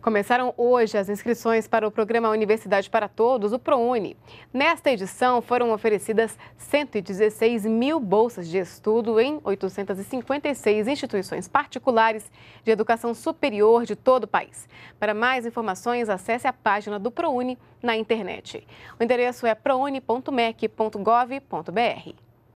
Começaram hoje as inscrições para o programa Universidade para Todos, o ProUni. Nesta edição, foram oferecidas 116 mil bolsas de estudo em 856 instituições particulares de educação superior de todo o país. Para mais informações, acesse a página do ProUni na internet. O endereço é prouni.mec.gov.br.